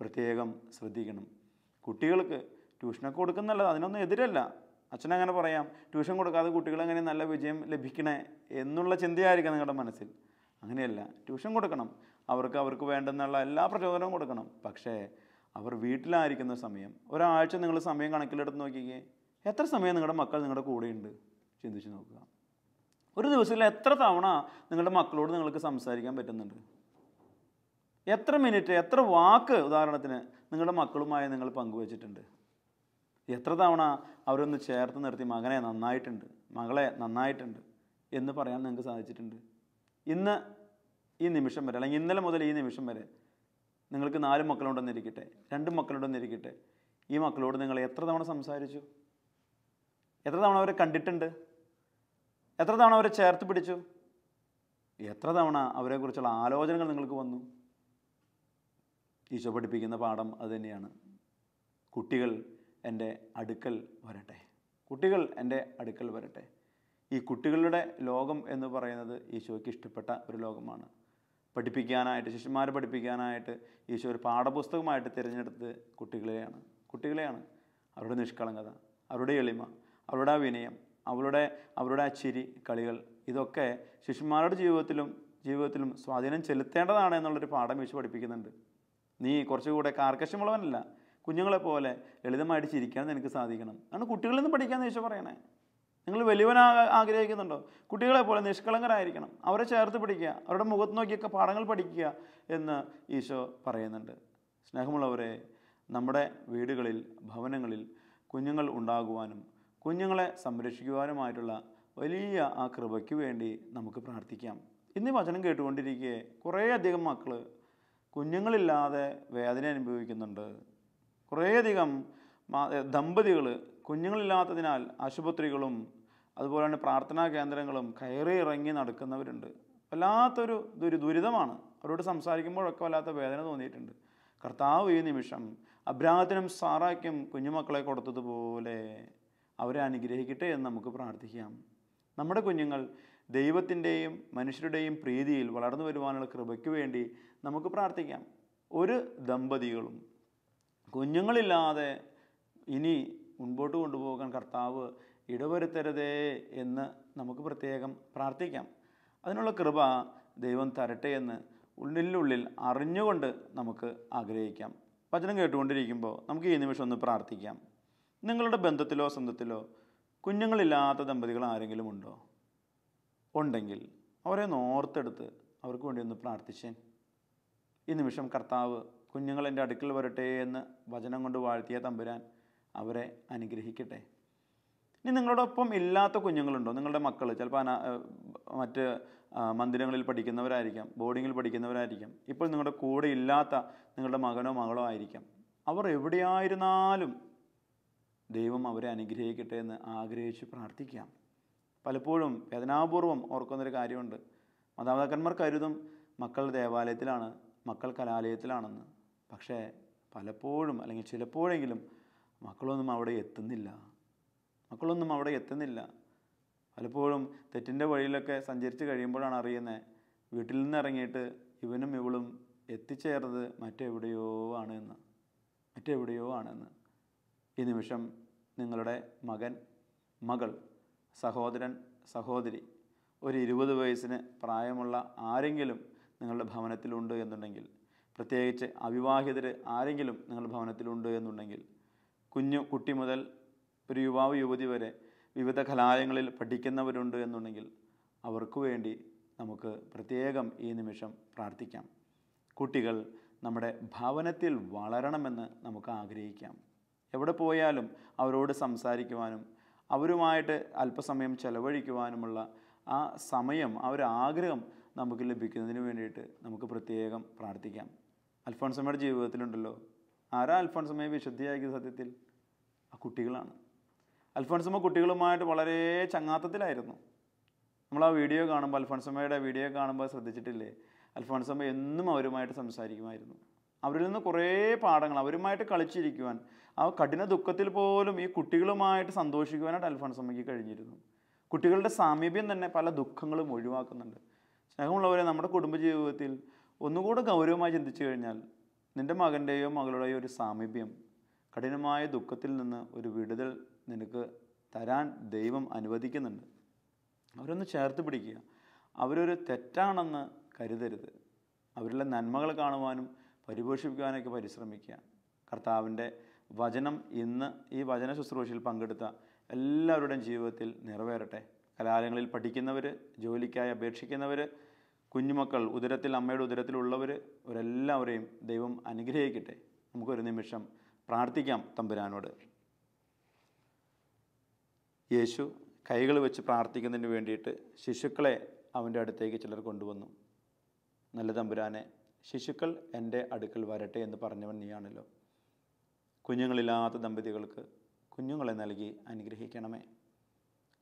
പ്രത്യേകം ശ്രദ്ധിക്കണം കുട്ടികൾക്ക് ട്യൂഷനൊക്കെ കൊടുക്കുന്നല്ല അതിനൊന്നും എതിരല്ല അച്ഛനങ്ങനെ പറയാം ട്യൂഷൻ കൊടുക്കാതെ കുട്ടികളെങ്ങനെ നല്ല വിജയം ലഭിക്കണേ എന്നുള്ള ചിന്തയായിരിക്കും നിങ്ങളുടെ മനസ്സിൽ അങ്ങനെയല്ല ട്യൂഷൻ കൊടുക്കണം അവർക്ക് അവർക്ക് വേണ്ടെന്നുള്ള എല്ലാ പ്രചോദനവും കൊടുക്കണം പക്ഷേ അവർ വീട്ടിലായിരിക്കുന്ന സമയം ഒരാഴ്ച നിങ്ങൾ സമയം കണക്കിലെടുത്ത് നോക്കിക്കേ എത്ര സമയം നിങ്ങളുടെ മക്കൾ നിങ്ങളുടെ കൂടെയുണ്ട് ചിന്തിച്ച് നോക്കുക ഒരു ദിവസത്തിൽ എത്ര തവണ നിങ്ങളുടെ മക്കളോട് നിങ്ങൾക്ക് സംസാരിക്കാൻ പറ്റുന്നുണ്ട് എത്ര മിനിറ്റ് എത്ര വാക്ക് ഉദാഹരണത്തിന് നിങ്ങളുടെ മക്കളുമായി നിങ്ങൾ പങ്കുവച്ചിട്ടുണ്ട് എത്ര തവണ അവരൊന്ന് ചേർത്ത് നിർത്തി മകനെ നന്നായിട്ടുണ്ട് മകളെ നന്നായിട്ടുണ്ട് എന്ന് പറയാൻ നിങ്ങൾക്ക് സാധിച്ചിട്ടുണ്ട് ഇന്ന് ഈ നിമിഷം വരെ അല്ലെങ്കിൽ ഇന്നലെ മുതൽ ഈ നിമിഷം വരെ നിങ്ങൾക്ക് നാല് മക്കളുണ്ടെന്നിരിക്കട്ടെ രണ്ട് മക്കളുണ്ടെന്നിരിക്കട്ടെ ഈ മക്കളോട് നിങ്ങൾ എത്ര തവണ സംസാരിച്ചു എത്ര തവണ അവരെ കണ്ടിട്ടുണ്ട് എത്ര തവണ അവരെ ചേർത്ത് പിടിച്ചു എത്ര തവണ അവരെക്കുറിച്ചുള്ള ആലോചനകൾ നിങ്ങൾക്ക് വന്നു ഈശോ പഠിപ്പിക്കുന്ന പാഠം അതുതന്നെയാണ് കുട്ടികൾ എൻ്റെ അടുക്കൽ വരട്ടെ കുട്ടികൾ എൻ്റെ അടുക്കൽ വരട്ടെ ഈ കുട്ടികളുടെ ലോകം എന്ന് പറയുന്നത് ഈശോയ്ക്ക് ഇഷ്ടപ്പെട്ട ഒരു ലോകമാണ് പഠിപ്പിക്കാനായിട്ട് ശിഷ്യന്മാർ പഠിപ്പിക്കാനായിട്ട് ഈശോ ഒരു പാഠപുസ്തകമായിട്ട് തിരഞ്ഞെടുത്ത് കുട്ടികളെയാണ് കുട്ടികളെയാണ് അവരുടെ നിഷ്കളങ്കത അവരുടെ എളിമ അവരുടെ വിനയം അവളുടെ അവരുടെ ആ ചിരി കളികൾ ഇതൊക്കെ ശിശുമാരുടെ ജീവിതത്തിലും ജീവിതത്തിലും സ്വാധീനം ചെലുത്തേണ്ടതാണ് എന്നുള്ളൊരു പാഠം വെച്ച് പഠിപ്പിക്കുന്നുണ്ട് നീ കുറച്ചുകൂടെ കാർക്കശമുള്ളവനല്ല കുഞ്ഞുങ്ങളെ പോലെ ലളിതമായിട്ട് ചിരിക്കാൻ നിനക്ക് സാധിക്കണം അതാണ് കുട്ടികളിൽ നിന്ന് പഠിക്കാമെന്ന് യേശു പറയണേ നിങ്ങൾ വലിയവനാ ആഗ്രഹിക്കുന്നുണ്ടോ കുട്ടികളെ പോലെ നിഷ്കളങ്കരായിരിക്കണം അവരെ ചേർത്ത് പിടിക്കുക അവരുടെ മുഖത്ത് നോക്കിയൊക്കെ പാഠങ്ങൾ പഠിക്കുക എന്ന് ഈശോ പറയുന്നുണ്ട് സ്നേഹമുള്ളവരെ നമ്മുടെ വീടുകളിൽ ഭവനങ്ങളിൽ കുഞ്ഞുങ്ങൾ ഉണ്ടാകുവാനും കുഞ്ഞുങ്ങളെ സംരക്ഷിക്കുവാനുമായിട്ടുള്ള വലിയ ആ കൃപയ്ക്ക് വേണ്ടി നമുക്ക് പ്രാർത്ഥിക്കാം ഇന്ന് വചനം കേട്ടുകൊണ്ടിരിക്കെ കുറേയധികം മക്കൾ കുഞ്ഞുങ്ങളില്ലാതെ വേദന അനുഭവിക്കുന്നുണ്ട് കുറേയധികം ദമ്പതികൾ കുഞ്ഞുങ്ങളില്ലാത്തതിനാൽ ആശുപത്രികളും അതുപോലെ തന്നെ പ്രാർത്ഥനാ കേന്ദ്രങ്ങളും കയറി ഇറങ്ങി നടക്കുന്നവരുണ്ട് വല്ലാത്തൊരു ദുരി ദുരിതമാണ് അവരോട് സംസാരിക്കുമ്പോഴൊക്കെ വല്ലാത്ത വേദന തോന്നിയിട്ടുണ്ട് കർത്താവ് ഈ നിമിഷം അബ്രാഹത്തിനും സാറാക്കും കുഞ്ഞുമക്കളെ കൊടുത്തതുപോലെ അവരെ അനുഗ്രഹിക്കട്ടെ എന്ന് നമുക്ക് പ്രാർത്ഥിക്കാം നമ്മുടെ കുഞ്ഞുങ്ങൾ ദൈവത്തിൻ്റെയും മനുഷ്യരുടെയും പ്രീതിയിൽ വളർന്നു വരുവാനുള്ള കൃപയ്ക്ക് വേണ്ടി നമുക്ക് പ്രാർത്ഥിക്കാം ഒരു ദമ്പതികളും കുഞ്ഞുങ്ങളില്ലാതെ ഇനി മുൻപോട്ട് കൊണ്ടുപോകാൻ കർത്താവ് ഇടവരുത്തരുതേ എന്ന് നമുക്ക് പ്രത്യേകം പ്രാർത്ഥിക്കാം അതിനുള്ള കൃപ ദൈവം തരട്ടെ എന്ന് ഉള്ളിലുള്ളിൽ അറിഞ്ഞുകൊണ്ട് നമുക്ക് ആഗ്രഹിക്കാം വചനം കേട്ടുകൊണ്ടിരിക്കുമ്പോൾ നമുക്ക് ഈ നിമിഷം ഒന്ന് പ്രാർത്ഥിക്കാം നിങ്ങളുടെ ബന്ധത്തിലോ സ്വന്തത്തിലോ കുഞ്ഞുങ്ങളില്ലാത്ത ദമ്പതികൾ ആരെങ്കിലും ഉണ്ടോ ഉണ്ടെങ്കിൽ അവരെ ഒന്ന് ഓർത്തെടുത്ത് അവർക്ക് വേണ്ടി ഒന്ന് പ്രാർത്ഥിച്ചേൻ ഈ നിമിഷം കർത്താവ് കുഞ്ഞുങ്ങൾ എൻ്റെ അടുക്കൽ വരട്ടെ എന്ന് വചനം കൊണ്ട് വാഴ്ത്തിയ തമ്പുരാൻ അവരെ അനുഗ്രഹിക്കട്ടെ ഇനി നിങ്ങളോടൊപ്പം ഇല്ലാത്ത കുഞ്ഞുങ്ങളുണ്ടോ നിങ്ങളുടെ മക്കൾ ചിലപ്പോൾ മറ്റ് മന്ദിരങ്ങളിൽ പഠിക്കുന്നവരായിരിക്കാം ബോർഡിങ്ങിൽ പഠിക്കുന്നവരായിരിക്കാം ഇപ്പോൾ നിങ്ങളുടെ കൂടെ ഇല്ലാത്ത നിങ്ങളുടെ മകനോ മകളോ ആയിരിക്കാം അവർ എവിടെയായിരുന്നാലും ദൈവം അവരെ അനുഗ്രഹിക്കട്ടെ എന്ന് ആഗ്രഹിച്ച് പ്രാർത്ഥിക്കാം പലപ്പോഴും വേദനാപൂർവം ഓർക്കുന്നൊരു കാര്യമുണ്ട് മാതാപിതാക്കന്മാർ കരുതും മക്കൾ ദേവാലയത്തിലാണ് മക്കൾ കലാലയത്തിലാണെന്ന് പക്ഷേ പലപ്പോഴും അല്ലെങ്കിൽ ചിലപ്പോഴെങ്കിലും മക്കളൊന്നും അവിടെ എത്തുന്നില്ല മക്കളൊന്നും അവിടെ എത്തുന്നില്ല പലപ്പോഴും തെറ്റിൻ്റെ വഴിയിലൊക്കെ സഞ്ചരിച്ച് കഴിയുമ്പോഴാണ് അറിയുന്നത് വീട്ടിൽ നിന്ന് ഇറങ്ങിയിട്ട് ഇവനും ഇവളും എത്തിച്ചേർന്നത് മറ്റെവിടെയോ ആണെന്ന് മറ്റെവിടെയോ ആണെന്ന് ഈ നിമിഷം നിങ്ങളുടെ മകൻ മകൾ സഹോദരൻ സഹോദരി ഒരു ഇരുപത് വയസ്സിന് പ്രായമുള്ള ആരെങ്കിലും നിങ്ങളുടെ ഭവനത്തിലുണ്ട് എന്നുണ്ടെങ്കിൽ പ്രത്യേകിച്ച് അവിവാഹിതർ ആരെങ്കിലും നിങ്ങളുടെ ഭവനത്തിലുണ്ട് എന്നുണ്ടെങ്കിൽ കുഞ്ഞു കുട്ടി മുതൽ ഒരു യുവാവ് യുവതി വരെ വിവിധ കലാലയങ്ങളിൽ പഠിക്കുന്നവരുണ്ട് എന്നുണ്ടെങ്കിൽ അവർക്ക് വേണ്ടി നമുക്ക് പ്രത്യേകം ഈ നിമിഷം പ്രാർത്ഥിക്കാം കുട്ടികൾ നമ്മുടെ ഭവനത്തിൽ വളരണമെന്ന് നമുക്ക് ആഗ്രഹിക്കാം എവിടെ പോയാലും അവരോട് സംസാരിക്കുവാനും അവരുമായിട്ട് അല്പസമയം ചെലവഴിക്കുവാനുമുള്ള ആ സമയം ആ ഒരു ആഗ്രഹം നമുക്ക് ലഭിക്കുന്നതിന് വേണ്ടിയിട്ട് നമുക്ക് പ്രത്യേകം പ്രാർത്ഥിക്കാം അൽഫോൺസമ്മയുടെ ജീവിതത്തിലുണ്ടല്ലോ ആരാ അൽഫോൺസമ്മയെ വിശുദ്ധിയാക്കിയ സത്യത്തിൽ ആ കുട്ടികളാണ് അൽഫോൺസമ്മ കുട്ടികളുമായിട്ട് വളരെ ചങ്ങാത്തത്തിലായിരുന്നു നമ്മൾ ആ വീഡിയോ കാണുമ്പോൾ അൽഫോൺസമ്മയുടെ വീഡിയോ കാണുമ്പോൾ ശ്രദ്ധിച്ചിട്ടില്ലേ അൽഫോൺസമ്മ എന്നും അവരുമായിട്ട് സംസാരിക്കുമായിരുന്നു അവരിൽ നിന്ന് കുറേ പാഠങ്ങൾ അവരുമായിട്ട് കളിച്ചിരിക്കുവാൻ ആ കഠിന ദുഃഖത്തിൽ പോലും ഈ കുട്ടികളുമായിട്ട് സന്തോഷിക്കുവാനായിട്ട് അമ്മയ്ക്ക് കഴിഞ്ഞിരുന്നു കുട്ടികളുടെ സാമീപ്യം തന്നെ പല ദുഃഖങ്ങളും ഒഴിവാക്കുന്നുണ്ട് സ്നേഹമുള്ളവരെ നമ്മുടെ കുടുംബജീവിതത്തിൽ ഒന്നുകൂടെ ഗൗരവമായി ചിന്തിച്ചു കഴിഞ്ഞാൽ നിൻ്റെ മകൻ്റെയോ മകളുടെയോ ഒരു സാമീപ്യം കഠിനമായ ദുഃഖത്തിൽ നിന്ന് ഒരു വിടുതൽ നിനക്ക് തരാൻ ദൈവം അനുവദിക്കുന്നുണ്ട് അവരൊന്ന് ചേർത്ത് പിടിക്കുക അവരൊരു തെറ്റാണെന്ന് കരുതരുത് അവരിലെ നന്മകൾ കാണുവാനും പരിപോഷിപ്പിക്കുവാനൊക്കെ പരിശ്രമിക്കുക കർത്താവിൻ്റെ വചനം ഇന്ന് ഈ വചന ശുശ്രൂഷയിൽ പങ്കെടുത്ത എല്ലാവരുടെയും ജീവിതത്തിൽ നിറവേറട്ടെ കലാലയങ്ങളിൽ പഠിക്കുന്നവർ ജോലിക്കായി അപേക്ഷിക്കുന്നവർ കുഞ്ഞുമക്കൾ ഉദരത്തിൽ അമ്മയുടെ ഉദരത്തിലുള്ളവർ അവരെല്ലാവരെയും ദൈവം അനുഗ്രഹിക്കട്ടെ നമുക്കൊരു നിമിഷം പ്രാർത്ഥിക്കാം തമ്പുരാനോട് യേശു കൈകൾ വെച്ച് പ്രാർത്ഥിക്കുന്നതിന് വേണ്ടിയിട്ട് ശിശുക്കളെ അവൻ്റെ അടുത്തേക്ക് ചിലർ കൊണ്ടുവന്നു നല്ല തമ്പുരാനെ ശിശുക്കൾ എൻ്റെ അടുക്കൽ വരട്ടെ എന്ന് പറഞ്ഞവൻ നീയാണല്ലോ കുഞ്ഞുങ്ങളില്ലാത്ത ദമ്പതികൾക്ക് കുഞ്ഞുങ്ങളെ നൽകി അനുഗ്രഹിക്കണമേ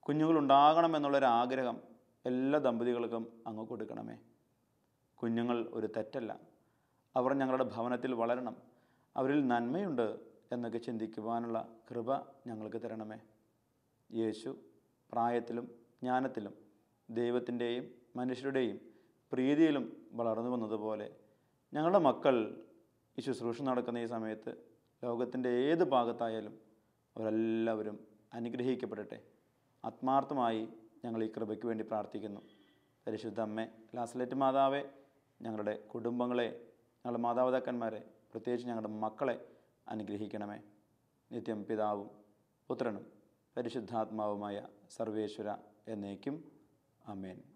കുഞ്ഞുങ്ങളുണ്ടാകണമെന്നുള്ളൊരാഗ്രഹം എല്ലാ ദമ്പതികൾക്കും അങ്ങ് കൊടുക്കണമേ കുഞ്ഞുങ്ങൾ ഒരു തെറ്റല്ല അവർ ഞങ്ങളുടെ ഭവനത്തിൽ വളരണം അവരിൽ നന്മയുണ്ട് എന്നൊക്കെ ചിന്തിക്കുവാനുള്ള കൃപ ഞങ്ങൾക്ക് തരണമേ യേശു പ്രായത്തിലും ജ്ഞാനത്തിലും ദൈവത്തിൻ്റെയും മനുഷ്യരുടെയും പ്രീതിയിലും വളർന്നു വന്നതുപോലെ ഞങ്ങളുടെ മക്കൾ ഈ ശുശ്രൂഷ നടക്കുന്ന ഈ സമയത്ത് ലോകത്തിൻ്റെ ഏത് ഭാഗത്തായാലും അവരെല്ലാവരും അനുഗ്രഹിക്കപ്പെടട്ടെ ആത്മാർത്ഥമായി ഞങ്ങൾ ഈ കൃപയ്ക്ക് വേണ്ടി പ്രാർത്ഥിക്കുന്നു പരിശുദ്ധ അമ്മേ ലാസ്ലേറ്റ് മാതാവേ ഞങ്ങളുടെ കുടുംബങ്ങളെ ഞങ്ങളുടെ മാതാപിതാക്കന്മാരെ പ്രത്യേകിച്ച് ഞങ്ങളുടെ മക്കളെ അനുഗ്രഹിക്കണമേ നിത്യം പിതാവും പുത്രനും പരിശുദ്ധാത്മാവുമായ സർവേശ്വര എന്നേക്കും അമേൻ